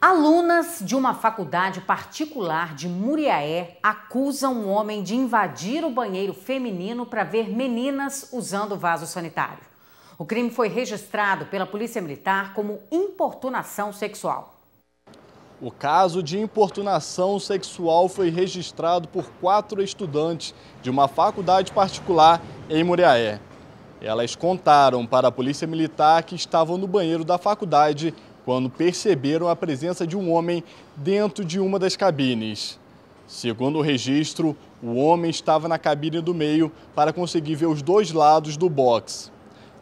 Alunas de uma faculdade particular de Muriaé acusam um homem de invadir o banheiro feminino para ver meninas usando vaso sanitário. O crime foi registrado pela Polícia Militar como importunação sexual. O caso de importunação sexual foi registrado por quatro estudantes de uma faculdade particular em Muriaé. Elas contaram para a Polícia Militar que estavam no banheiro da faculdade quando perceberam a presença de um homem dentro de uma das cabines. Segundo o registro, o homem estava na cabine do meio para conseguir ver os dois lados do box.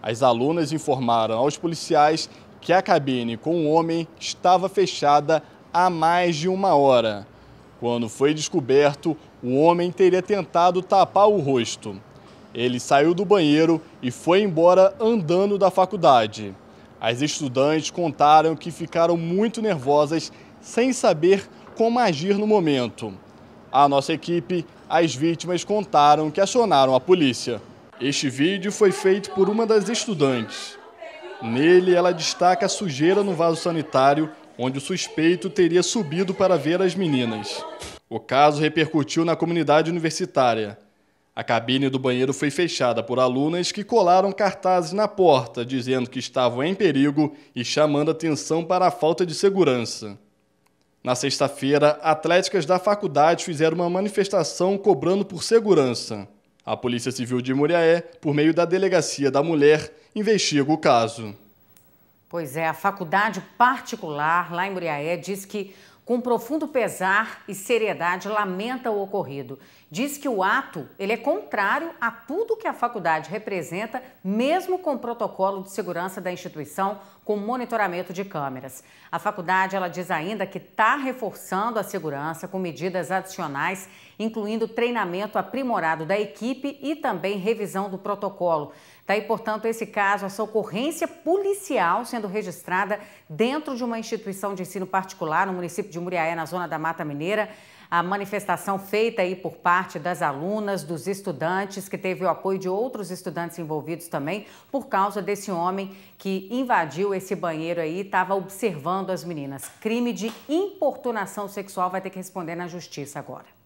As alunas informaram aos policiais que a cabine com o homem estava fechada há mais de uma hora. Quando foi descoberto, o homem teria tentado tapar o rosto. Ele saiu do banheiro e foi embora andando da faculdade. As estudantes contaram que ficaram muito nervosas sem saber como agir no momento. A nossa equipe, as vítimas contaram que acionaram a polícia. Este vídeo foi feito por uma das estudantes. Nele, ela destaca a sujeira no vaso sanitário, onde o suspeito teria subido para ver as meninas. O caso repercutiu na comunidade universitária. A cabine do banheiro foi fechada por alunas que colaram cartazes na porta dizendo que estavam em perigo e chamando atenção para a falta de segurança. Na sexta-feira, atléticas da faculdade fizeram uma manifestação cobrando por segurança. A Polícia Civil de Muriaé, por meio da Delegacia da Mulher, investiga o caso. Pois é, a faculdade particular lá em Muriaé diz que com profundo pesar e seriedade, lamenta o ocorrido. Diz que o ato ele é contrário a tudo que a faculdade representa, mesmo com o protocolo de segurança da instituição, com monitoramento de câmeras. A faculdade ela diz ainda que está reforçando a segurança com medidas adicionais incluindo treinamento aprimorado da equipe e também revisão do protocolo. Daí, tá portanto, esse caso, essa ocorrência policial sendo registrada dentro de uma instituição de ensino particular no município de Muriaé, na zona da Mata Mineira. A manifestação feita aí por parte das alunas, dos estudantes, que teve o apoio de outros estudantes envolvidos também, por causa desse homem que invadiu esse banheiro aí e estava observando as meninas. Crime de importunação sexual vai ter que responder na justiça agora.